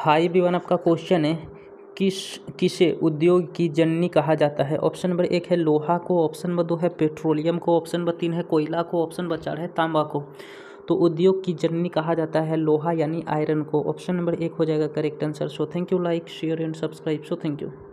high one आपका question है किस किसे उद्योग की जननी कहा जाता है ऑप्शन नंबर एक है लोहा को ऑप्शन नंबर दो है पेट्रोलियम को ऑप्शन नंबर तीन है कोयला को ऑप्शन नंबर चार है तांबा को तो उद्योग की जननी कहा जाता है लोहा यानी आयरन को ऑप्शन नंबर एक हो जाएगा correct answer so thank you like share and subscribe so thank you